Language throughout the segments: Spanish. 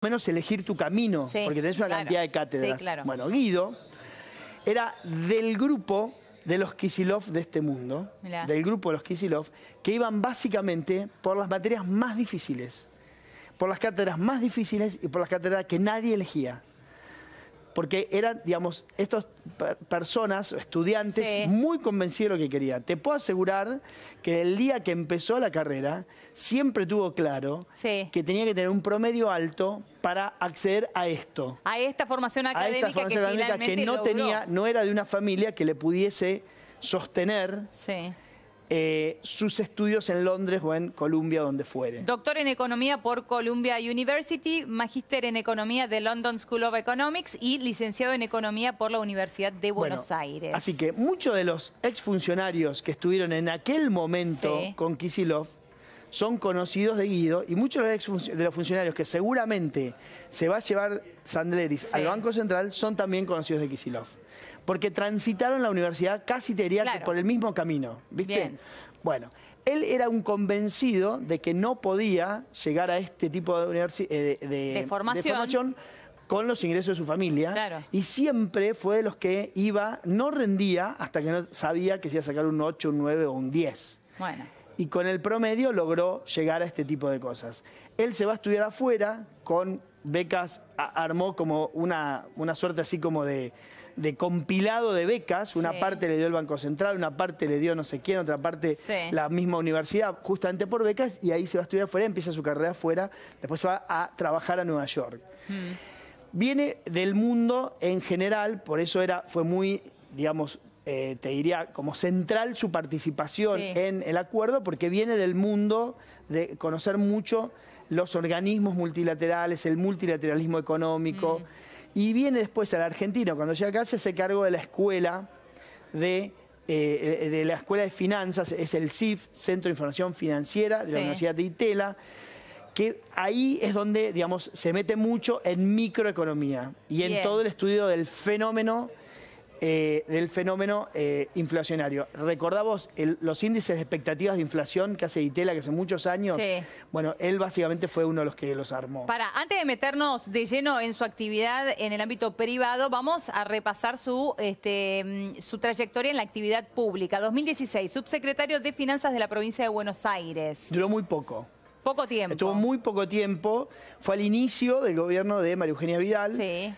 menos elegir tu camino, porque tenés una cantidad de cátedras. Bueno, Guido era del grupo de los Kisilov de este mundo, del grupo de los Kisilov, que iban básicamente por las materias más difíciles, por las cátedras más difíciles y por las cátedras que nadie elegía porque eran, digamos, estas personas, estudiantes, muy convencidos de lo que querían. Te puedo asegurar que el día que empezó la carrera, siempre tuvo claro que tenía que tener un promedio alto para acceder a esto. A esta formación académica, a esta formación que, académica que, no tenía, no era de una familia que le pudiese sostener. Sí eh, sus estudios en Londres o en Columbia, donde fuere. Doctor en Economía por Columbia University, magíster en Economía de London School of Economics y licenciado en Economía por la Universidad de Buenos Aires. Así que muchos de los exfuncionarios que estuvieron en aquel momento con Kisilov son conocidos de Guido y muchos de los funcionarios que seguramente se va a llevar Sandleris al Banco Central son también conocidos de Kisilov porque transitaron la universidad casi te que por el mismo camino, ¿viste? Bueno, él era un convencido de que no podía llegar a este tipo de, eh, de, formación. con los ingresos de su familia y siempre fue de los que iba, no rendía hasta que no sabía que se iba a sacar un 8, un 9 o un 10. y con el promedio logró llegar a este tipo de cosas. Él se va a estudiar afuera con becas, armó como una, una suerte así como de, de compilado de becas. Una parte le dio el Banco Central, una parte le dio no sé quién, otra parte la misma universidad, justamente por becas, y ahí se va a estudiar afuera, empieza su carrera afuera, después va a trabajar a Nueva York. Hmm. Viene del mundo en general, por eso era, fue muy, digamos, eh, te diría, como central su participación en el acuerdo, porque viene del mundo de conocer mucho los organismos multilaterales, el multilateralismo económico. Hmm. Y viene después al argentino, cuando llega acá se hace cargo de la escuela eh, de, la Escuela de Finanzas, es el CIF, Centro de Información Financiera de la Universidad de Itela, que ahí es donde, digamos, se mete mucho en microeconomía y en todo el estudio del fenómeno eh, del fenómeno eh, inflacionario. ¿Recordamos los índices de expectativas de inflación que hace Itela, que hace muchos años? Sí. Bueno, él básicamente fue uno de los que los armó. Para, antes de meternos de lleno en su actividad en el ámbito privado, vamos a repasar su, este, mm, su trayectoria en la actividad pública. 2016, subsecretario de Finanzas de la provincia de Buenos Aires. Duró muy poco. Poco tiempo. Estuvo muy poco tiempo. Fue al inicio del gobierno de María Eugenia Vidal.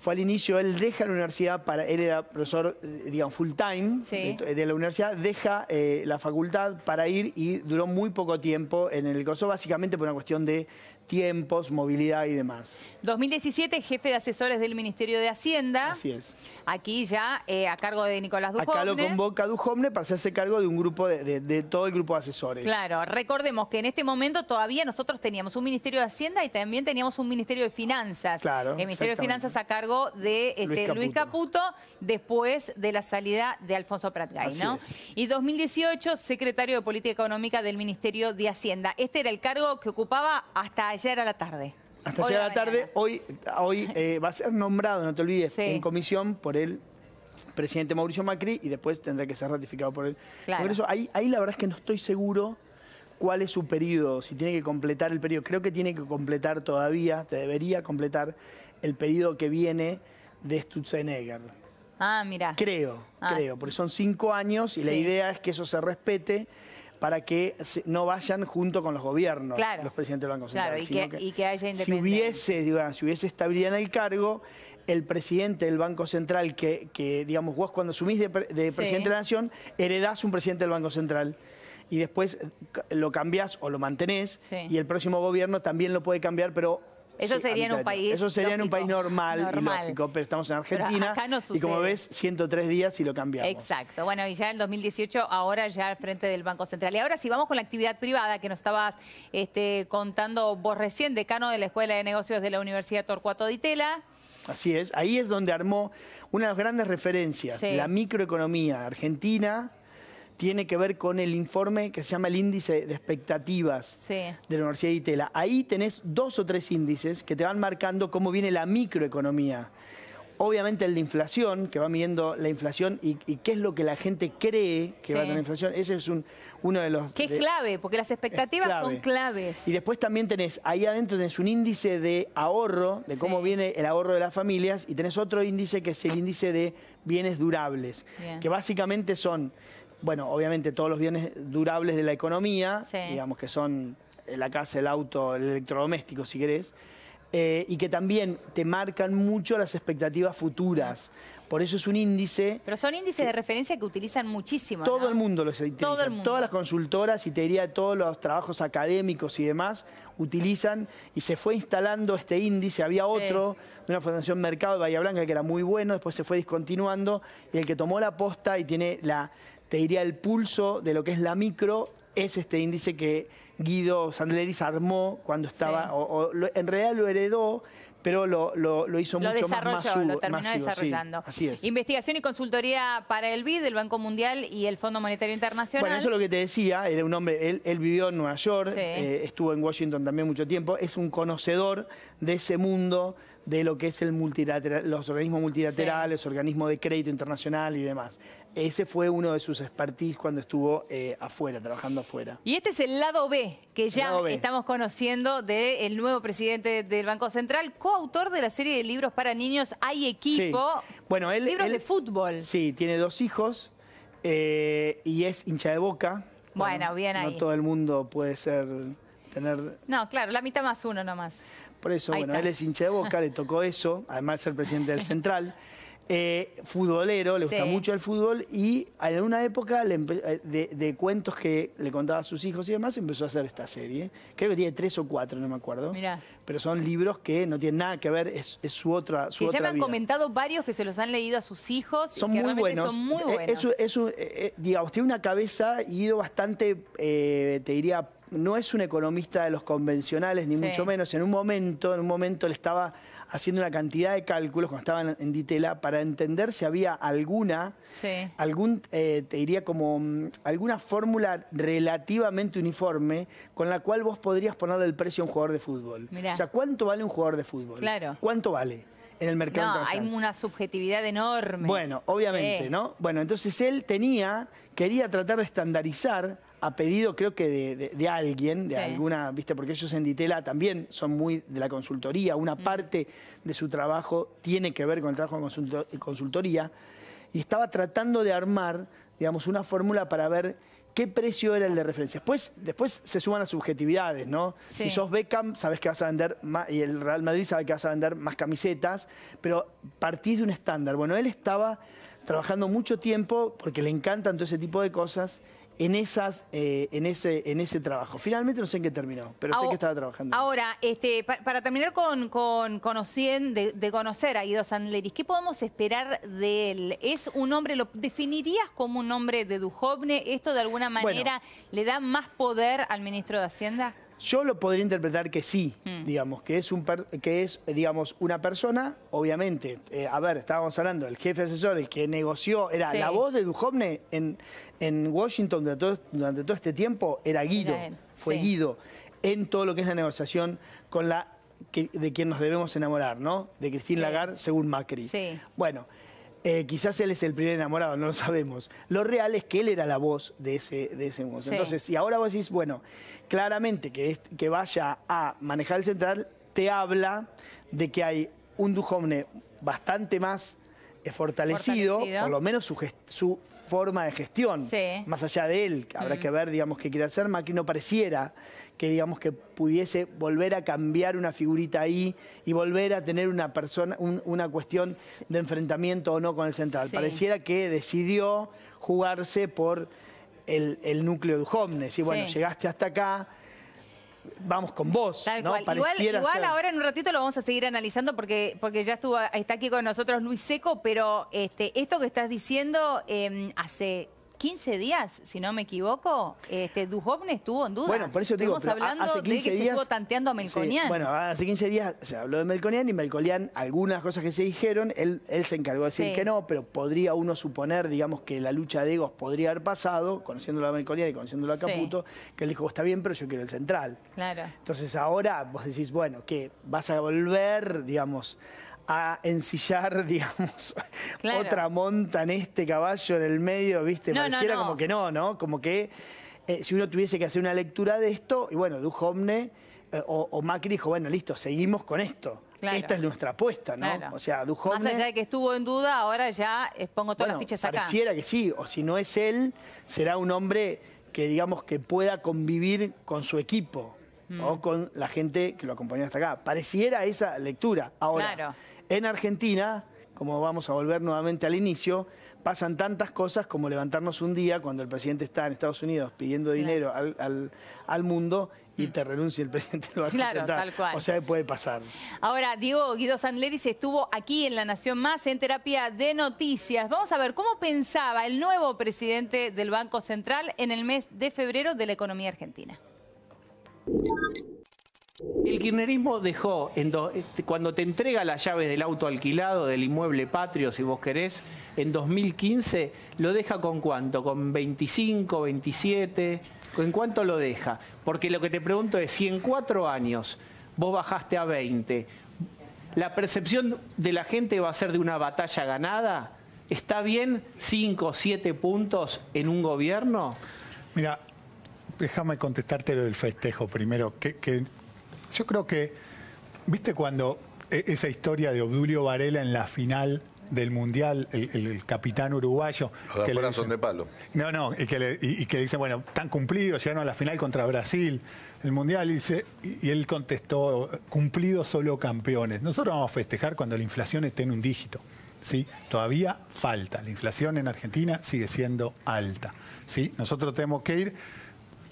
Fue al inicio, él deja la universidad para. Él era profesor, eh, digamos, full time de, la universidad, deja eh, la facultad para ir y duró muy poco tiempo en el Kosovo, básicamente por una cuestión de tiempos, movilidad y demás. 2017, jefe de asesores del Ministerio de Hacienda. Así es. Aquí ya eh, a cargo de Nicolás Dujomne. Acá lo convoca dujomne para hacerse cargo de un grupo, de, todo el grupo de asesores. Claro, recordemos que en este momento todavía nosotros teníamos un Ministerio de Hacienda y también teníamos un Ministerio de Finanzas. Claro. El Ministerio de Finanzas a cargo de este, Luis, Caputo. después de la salida de Alfonso Pratgay, ¿no? Y 2018, secretario de Política Económica del Ministerio de Hacienda. Este era el cargo que ocupaba hasta ayer a la tarde. Hasta ayer a la tarde, hoy, hoy eh, va a ser nombrado, no te olvides, en comisión por el presidente Mauricio Macri y después tendrá que ser ratificado por el Congreso. Ahí, ahí la verdad es que no estoy seguro cuál es su periodo, si tiene que completar el periodo. Creo que tiene que completar todavía, te debería completar el periodo que viene de Stutzenegger. Ah, mira. Creo, ah. creo, porque son cinco años y la idea es que eso se respete para que no vayan junto con los gobiernos, los presidentes del Banco Central. Claro, y, que, haya independencia. Si hubiese, si hubiese estabilidad en el cargo, el presidente del Banco Central, que, digamos, vos cuando asumís de, presidente de la Nación, heredás un presidente del Banco Central y después lo cambiás o lo mantenés y el próximo gobierno también lo puede cambiar, pero eso sería en un país. Eso sería en un país normal, Y lógico, pero estamos en Argentina. y como ves, 103 días y lo cambiamos. Exacto. Bueno, y ya en 2018, ahora ya al frente del Banco Central. Y ahora si vamos con la actividad privada que nos estabas este, contando vos recién, decano de la Escuela de Negocios de la Universidad Torcuato de Itela. Así es, ahí es donde armó una de las grandes referencias, la microeconomía argentina, tiene que ver con el informe que se llama el índice de expectativas de la Universidad de Itela. Ahí tenés dos o tres índices que te van marcando cómo viene la microeconomía. Obviamente el de inflación, que va midiendo la inflación y, qué es lo que la gente cree que va a tener inflación. Ese es uno de los... Que es clave, porque las expectativas son claves. Y después también tenés, ahí adentro tenés un índice de ahorro, de cómo viene el ahorro de las familias, y tenés otro índice que es el índice de bienes durables, que básicamente son bueno, obviamente todos los bienes durables de la economía, digamos que son la casa, el auto, el electrodoméstico, si querés, eh, y que también te marcan mucho las expectativas futuras. Por eso es un índice. Pero son índices de referencia que utilizan muchísimo. Todo el mundo los utiliza. Todas las consultoras y te diría todos los trabajos académicos y demás utilizan y se fue instalando este índice. Había otro de una fundación Mercado de Bahía Blanca que era muy bueno, después se fue discontinuando y el que tomó la posta y tiene la te diría el pulso de lo que es la micro, es este índice que Guido Sandleris armó cuando estaba, o, en realidad lo heredó, pero lo, hizo mucho más masivo. Lo terminó desarrollando. así es. Investigación y consultoría para el BID, el Banco Mundial y el Fondo Monetario Internacional. Bueno, eso es lo que te decía, era un hombre, él, vivió en Nueva York, eh, estuvo en Washington también mucho tiempo, es un conocedor de ese mundo de lo que es el multilateral, los organismos multilaterales, organismos de crédito internacional y demás. Ese fue uno de sus expertise cuando estuvo eh, afuera, trabajando afuera. Y este es el lado B, que ya estamos conociendo del nuevo presidente del Banco Central, coautor de la serie de libros para niños Hay Equipo, bueno, él, libros de fútbol. Sí, tiene dos hijos eh, y es hincha de boca. Bueno, bien ahí. No todo el mundo puede ser, tener... No, claro, la mitad más uno nomás. Por eso, bueno, él es hincha de boca, le tocó eso, además de ser presidente del Central. Eh, futbolero, le gusta mucho el fútbol y en una época eh, de, cuentos que le contaba a sus hijos y demás empezó a hacer esta serie. Creo que tiene tres o cuatro, no me acuerdo. Pero son libros que no tienen nada que ver, es, su otra su ya me han comentado varios que se los han leído a sus hijos. Son, que muy, buenos. son muy eh, buenos. digamos, tiene una cabeza y ido bastante, te diría, no es un economista de los convencionales, ni mucho menos. En un momento, en un momento le estaba haciendo una cantidad de cálculos cuando estaba en Ditela para entender si había alguna, algún, eh, te diría como mm, alguna fórmula relativamente uniforme con la cual vos podrías ponerle el precio a un jugador de fútbol. O sea, ¿cuánto vale un jugador de fútbol? Claro. ¿Cuánto vale? en el mercado no, Hay una subjetividad enorme. Bueno, obviamente, ¿no? Bueno, entonces él tenía, quería tratar de estandarizar a pedido creo que de, alguien, de alguna, viste, porque ellos en Ditela también son muy de la consultoría, una mm. parte de su trabajo tiene que ver con el trabajo de consultoría, y estaba tratando de armar, digamos, una fórmula para ver qué precio era el de referencia. Después, después se suman las subjetividades, ¿no? Si sos Beckham, sabes que vas a vender más, y el Real Madrid sabe que vas a vender más camisetas, pero partís de un estándar. Bueno, él estaba trabajando mucho tiempo porque le encantan todo ese tipo de cosas en, esas, eh, en, ese, en ese trabajo. Finalmente no sé en qué terminó, pero sé que estaba trabajando. Ahora, este, para terminar con, con, de, conocer a Guido Sanleris, ¿qué podemos esperar de él? ¿Es un hombre, lo definirías como un hombre de Dujovne? ¿Esto de alguna manera le da más poder al ministro de Hacienda? Yo lo podría interpretar que sí, mm. digamos, que es, un que es, digamos, una persona, obviamente, eh, a ver, estábamos hablando, el jefe asesor, el que negoció, era la voz de Duhovne en, en Washington durante todo, durante todo este tiempo, era Guido, fue Guido, en todo lo que es la negociación con la de quien nos debemos enamorar, ¿no? De Christine Lagar Lagarde, según Macri. Bueno, eh, quizás él es el primer enamorado, no lo sabemos. Lo real es que él era la voz de ese, de ese Entonces, si ahora vos decís, bueno, claramente que, que vaya a manejar el central, te habla de que hay un Duhovne bastante más eh, fortalecido, por lo menos su, su forma de gestión. Más allá de él, habrá mm. que ver, digamos, qué quiere hacer. que no pareciera que, digamos, que pudiese volver a cambiar una figurita ahí y volver a tener una persona, una cuestión de enfrentamiento o no con el central. Pareciera que decidió jugarse por el, núcleo de Homnes. Y bueno, llegaste hasta acá vamos con vos. Igual, ahora en un ratito lo vamos a seguir analizando porque, porque ya estuvo, está aquí con nosotros Luis Seco, pero este, esto que estás diciendo em, hace 15 días, si no me equivoco, este, Dujovne estuvo en duda. Bueno, por eso te digo, Estamos hablando de que se estuvo tanteando a Melconian. bueno, hace 15 días se habló de Melconian y Melconian, algunas cosas que se dijeron, él, él se encargó de decir que no, pero podría uno suponer, digamos, que la lucha de egos podría haber pasado, conociéndolo a Melconian y conociéndolo a Caputo, que él dijo, está bien, pero yo quiero el central. Claro. Entonces ahora vos decís, bueno, que vas a volver, digamos, a ensillar, digamos, otra monta en este caballo en el medio, ¿viste? Pareciera como que no, ¿no? Como que eh, si uno tuviese que hacer una lectura de esto, y bueno, Duhomne eh, o, Macri dijo, bueno, listo, seguimos con esto. Esta es nuestra apuesta, ¿no? O sea, Duhomne... Más allá de que estuvo en duda, ahora ya pongo todas las fichas acá. pareciera que sí, o si no es él, será un hombre que, digamos, que pueda convivir con su equipo o mm. con la gente que lo acompañó hasta acá. Pareciera esa lectura. Ahora... Claro en Argentina, como vamos a volver nuevamente al inicio, pasan tantas cosas como levantarnos un día cuando el presidente está en Estados Unidos pidiendo dinero al, mundo y mm. te renuncia el presidente del Banco Central. O sea, puede pasar. Ahora, Diego Guido Sandleris estuvo aquí en La Nación Más en terapia de noticias. Vamos a ver cómo pensaba el nuevo presidente del Banco Central en el mes de febrero de la economía argentina. El kirchnerismo dejó, este, cuando te entrega las llaves del auto alquilado, del inmueble patrio, si vos querés, en 2015, ¿lo deja con cuánto? ¿Con 25, 27? ¿en cuánto lo deja? Porque lo que te pregunto es, si en cuatro años vos bajaste a 20, ¿la percepción de la gente va a ser de una batalla ganada? ¿Está bien 5 7 puntos en un gobierno? Mira, déjame contestarte lo del festejo primero, yo creo que, ¿viste cuando eh, esa historia de Obdulio Varela en la final del Mundial, el, capitán uruguayo. que le de palo. No, no, y que, le, bueno, tan cumplido llegaron a la final contra Brasil, el Mundial, y, y, él contestó, cumplido solo campeones. Nosotros vamos a festejar cuando la inflación esté en un dígito. ¿sí? Todavía falta, la inflación en Argentina sigue siendo alta. ¿sí? Nosotros tenemos que ir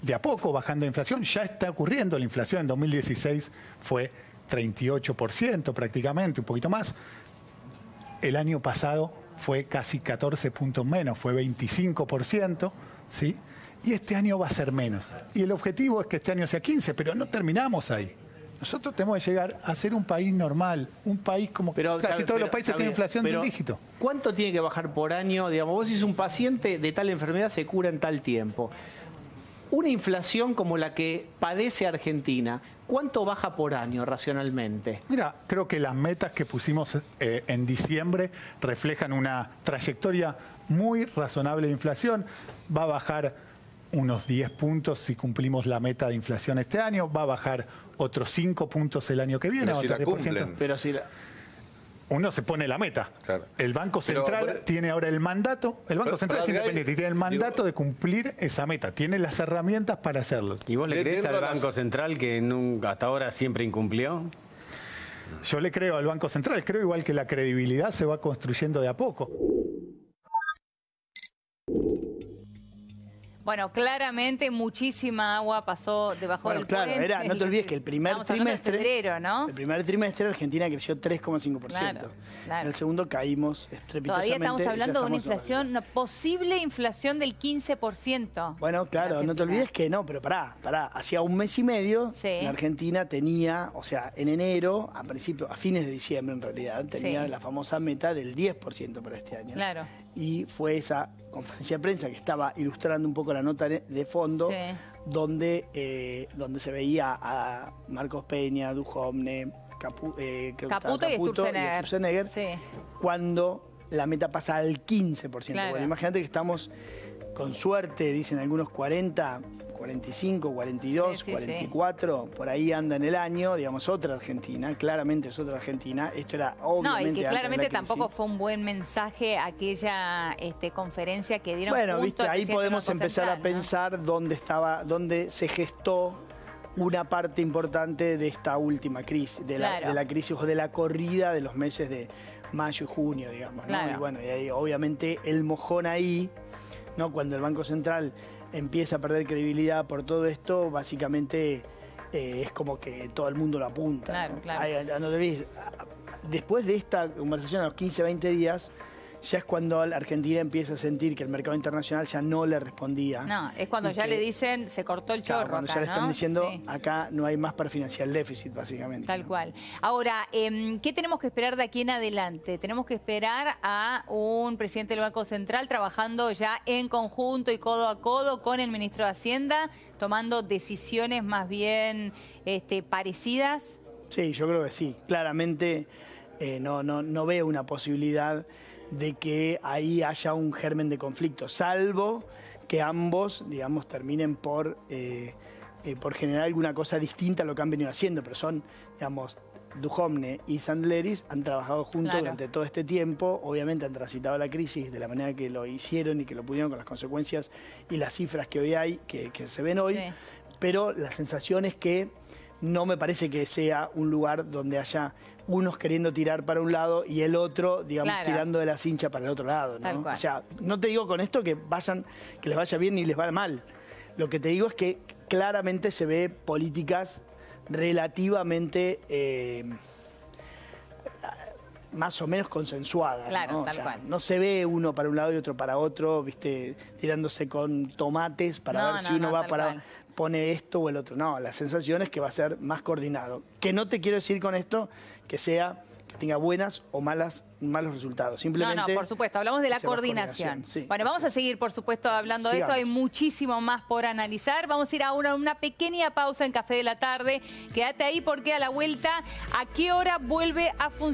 de a poco bajando la inflación. Ya está ocurriendo, la inflación en 2016 fue 38% prácticamente, un poquito más. El año pasado fue casi 14 puntos menos, fue 25%, ¿sí? Y este año va a ser menos. Y el objetivo es que este año sea 15, pero no terminamos ahí. Nosotros tenemos que llegar a ser un país normal, un país como casi todos los países tienen inflación de un dígito. ¿Cuánto tiene que bajar por año? Digamos, vos si un paciente de tal enfermedad se cura en tal tiempo una inflación como la que padece Argentina, ¿cuánto baja por año racionalmente? Mira, creo que las metas que pusimos eh, en diciembre reflejan una trayectoria muy razonable de inflación. Va a bajar unos 10 puntos si cumplimos la meta de inflación este año, va a bajar otros 5 puntos el año que viene. Pero si uno se pone la meta. El Banco Central tiene ahora el mandato, el Banco Central tiene el mandato de cumplir esa meta, tiene las herramientas para hacerlo. ¿Y vos le, crees al Banco Central que hasta ahora siempre incumplió? Yo le creo al Banco Central, creo igual que la credibilidad se va construyendo de a poco. Bueno, claramente muchísima agua pasó debajo la del claro, no te olvides que el primer trimestre... El primer trimestre Argentina creció 3,5%. En el segundo caímos estrepitosamente. Todavía estamos hablando de una inflación, una posible inflación del 15%. Bueno, claro, no te olvides que no, pero pará, pará. Hacía un mes y medio Argentina tenía, o sea, en enero, a principio, a fines de diciembre en realidad, tenía la famosa meta del 10% para este año. Claro y fue esa conferencia de prensa que estaba ilustrando un poco la nota de fondo, donde, eh, donde se veía a Marcos Peña, Dujomne, Capu, eh, Caputo, y Sturzenegger, cuando la meta pasa al 15%. imagínate que estamos, con suerte, dicen algunos 40, 45, 42, 44, por ahí anda en el año, digamos, otra Argentina, claramente es otra Argentina, esto era obviamente... No, y que claramente tampoco fue un buen mensaje aquella este, conferencia que dieron Bueno, viste, ahí podemos empezar a pensar dónde estaba, dónde se gestó una parte importante de esta última crisis, de, la, crisis o de la corrida de los meses de mayo y junio, digamos. ¿no? Y bueno, y ahí, obviamente el mojón ahí, ¿no? cuando el Banco Central empieza a perder credibilidad por todo esto, básicamente eh, es como que todo el mundo lo apunta. Claro, claro. después de esta conversación, a los 15, 20 días, ya es cuando Argentina empieza a sentir que el mercado internacional ya no le respondía. No, es cuando ya le dicen se cortó el chorro. cuando ya le están diciendo acá no hay más para financiar el déficit, básicamente. Tal cual. Ahora, em, ¿qué tenemos que esperar de aquí en adelante? Tenemos que esperar a un presidente del Banco Central trabajando ya en conjunto y codo a codo con el ministro de Hacienda, tomando decisiones más bien este, parecidas. Sí, yo creo que sí. Claramente eh, no veo una posibilidad de que ahí haya un germen de conflicto, salvo que ambos, digamos, terminen por, eh, eh, por generar alguna cosa distinta a lo que han venido haciendo, pero son, digamos, Duhomne y Sandleris han trabajado juntos durante todo este tiempo, obviamente han transitado la crisis de la manera que lo hicieron y que lo pudieron con las consecuencias y las cifras que hoy hay, que, se ven hoy, pero la sensación es que no me parece que sea un lugar donde haya unos queriendo tirar para un lado y el otro, digamos, tirando de la cincha para el otro lado. ¿no? O sea, no te digo con esto que, vayan, que les vaya bien ni les vaya mal. Lo que te digo es que claramente se ve políticas relativamente... Eh, más o menos consensuadas Claro, ¿no? Tal cual. ¿no? se ve uno para un lado y otro para otro, viste, tirándose con tomates para ver si uno va para, pone esto o el otro. No, la sensación es que va a ser más coordinado. Que no te quiero decir con esto que sea que tenga buenas o malas malos resultados. Simplemente no, no, por supuesto, hablamos de la coordinación. bueno, vamos a seguir, por supuesto, hablando de esto. Hay muchísimo más por analizar. Vamos a ir a una, una pequeña pausa en Café de la Tarde. Quédate ahí porque a la vuelta, ¿a qué hora vuelve a funcionar?